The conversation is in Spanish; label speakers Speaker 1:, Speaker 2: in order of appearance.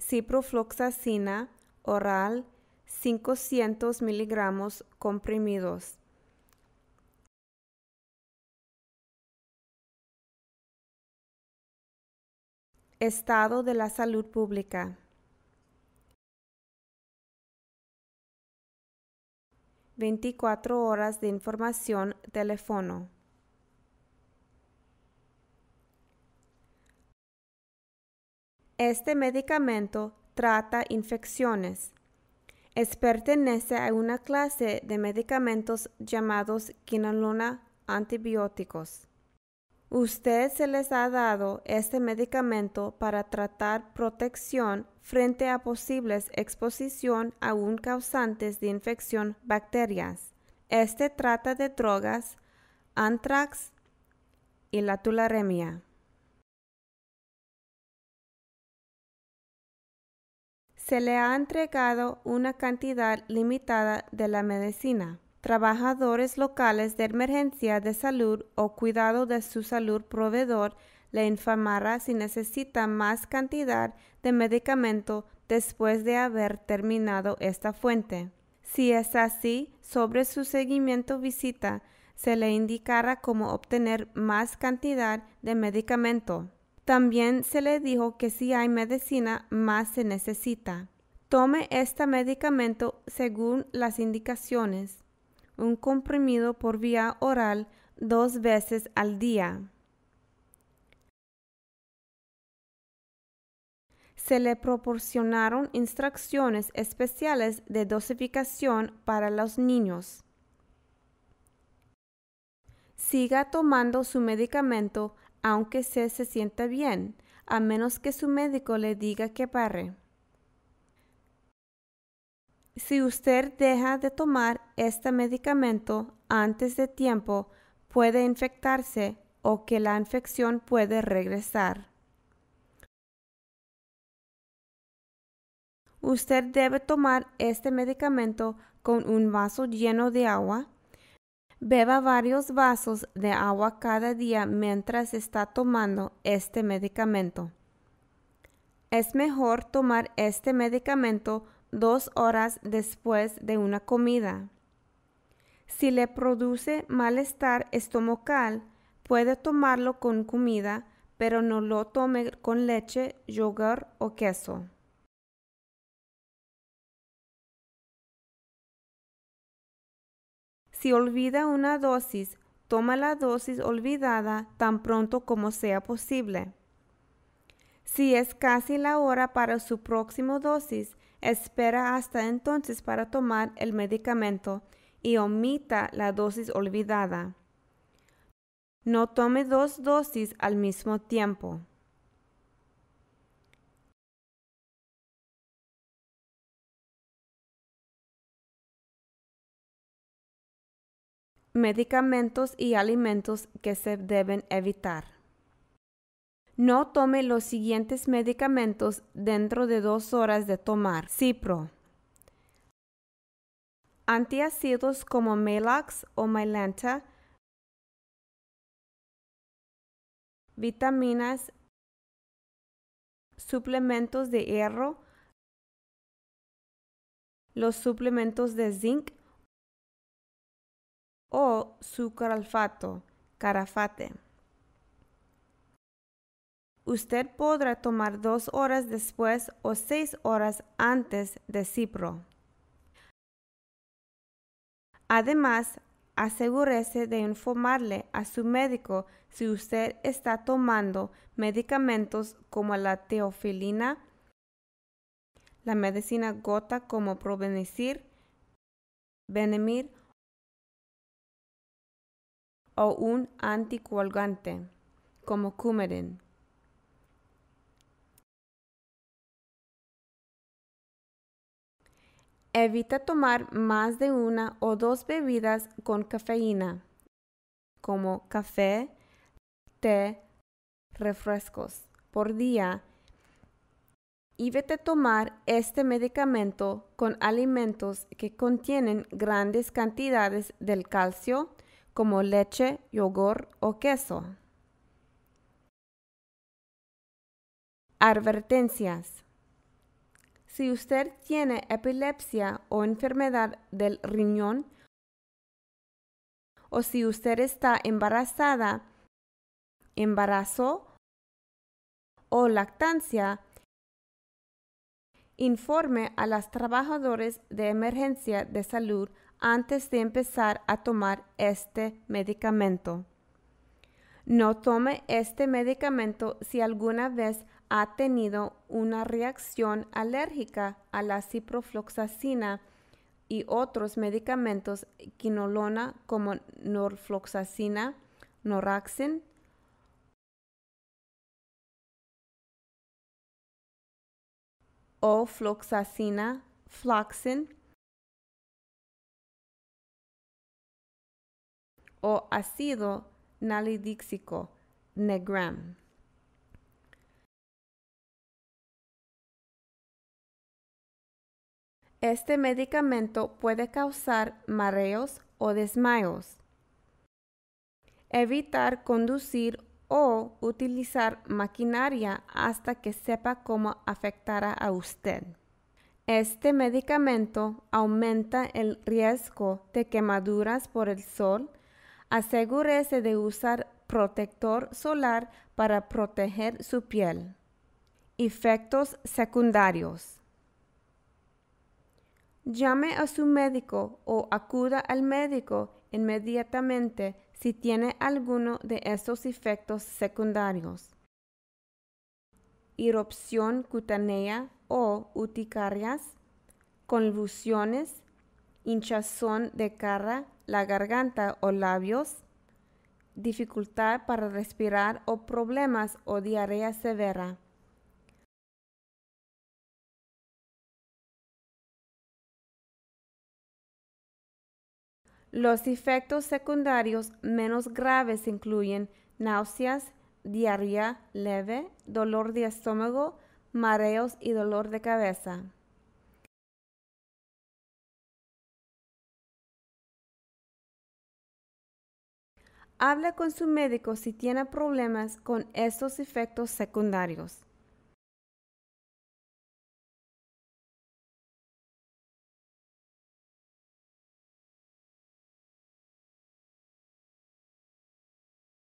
Speaker 1: ciprofloxacina oral 500 miligramos comprimidos. Estado de la salud pública. 24 horas de información teléfono Este medicamento trata infecciones. Es pertenece a una clase de medicamentos llamados quinolona antibióticos. Usted se les ha dado este medicamento para tratar protección frente a posibles exposición aún causantes de infección bacterias. Este trata de drogas, antrax y la tularemia. se le ha entregado una cantidad limitada de la medicina. Trabajadores locales de emergencia de salud o cuidado de su salud proveedor le informará si necesita más cantidad de medicamento después de haber terminado esta fuente. Si es así, sobre su seguimiento visita, se le indicará cómo obtener más cantidad de medicamento. También se le dijo que si hay medicina, más se necesita. Tome este medicamento según las indicaciones, un comprimido por vía oral dos veces al día. Se le proporcionaron instrucciones especiales de dosificación para los niños. Siga tomando su medicamento aunque se, se sienta bien, a menos que su médico le diga que pare. Si usted deja de tomar este medicamento antes de tiempo, puede infectarse o que la infección puede regresar. Usted debe tomar este medicamento con un vaso lleno de agua Beba varios vasos de agua cada día mientras está tomando este medicamento. Es mejor tomar este medicamento dos horas después de una comida. Si le produce malestar estomacal, puede tomarlo con comida, pero no lo tome con leche, yogur o queso. Si olvida una dosis, toma la dosis olvidada tan pronto como sea posible. Si es casi la hora para su próxima dosis, espera hasta entonces para tomar el medicamento y omita la dosis olvidada. No tome dos dosis al mismo tiempo. medicamentos y alimentos que se deben evitar. No tome los siguientes medicamentos dentro de dos horas de tomar Cipro. Antiácidos como Melax o Mylanta,
Speaker 2: vitaminas,
Speaker 1: suplementos de hierro, los suplementos de zinc o sucralfato, carafate. Usted podrá tomar dos horas después o seis horas antes de cipro. Además, asegúrese de informarle a su médico si usted está tomando medicamentos como la teofilina, la medicina gota como Provenicir, Benemir o un anticoagulante, como Coumadin. Evita tomar más de una o dos bebidas con cafeína, como café, té, refrescos por día y vete a tomar este medicamento con alimentos que contienen grandes cantidades del calcio, como leche, yogur o queso. Advertencias. Si usted tiene epilepsia o enfermedad del riñón, o si usted está embarazada, embarazo o lactancia, informe a las trabajadores de emergencia de salud antes de empezar a tomar este medicamento. No tome este medicamento si alguna vez ha tenido una reacción alérgica a la ciprofloxacina y otros medicamentos quinolona como norfloxacina, noraxin,
Speaker 2: o floxacina, flaxin o ácido nalidíxico, Negram. Este medicamento
Speaker 1: puede causar mareos o desmayos. Evitar conducir o utilizar maquinaria hasta que sepa cómo afectará a usted. Este medicamento aumenta el riesgo de quemaduras por el sol, Asegúrese de usar protector solar para proteger su piel. Efectos secundarios. Llame a su médico o acuda al médico inmediatamente si tiene alguno de estos efectos secundarios. Irrupción cutánea o uticarias convulsiones, hinchazón de cara, la garganta o labios, dificultad para respirar o problemas o diarrea severa. Los efectos secundarios menos graves incluyen náuseas, diarrea leve, dolor de estómago, mareos y dolor de cabeza. Habla con su médico si tiene problemas con estos efectos secundarios.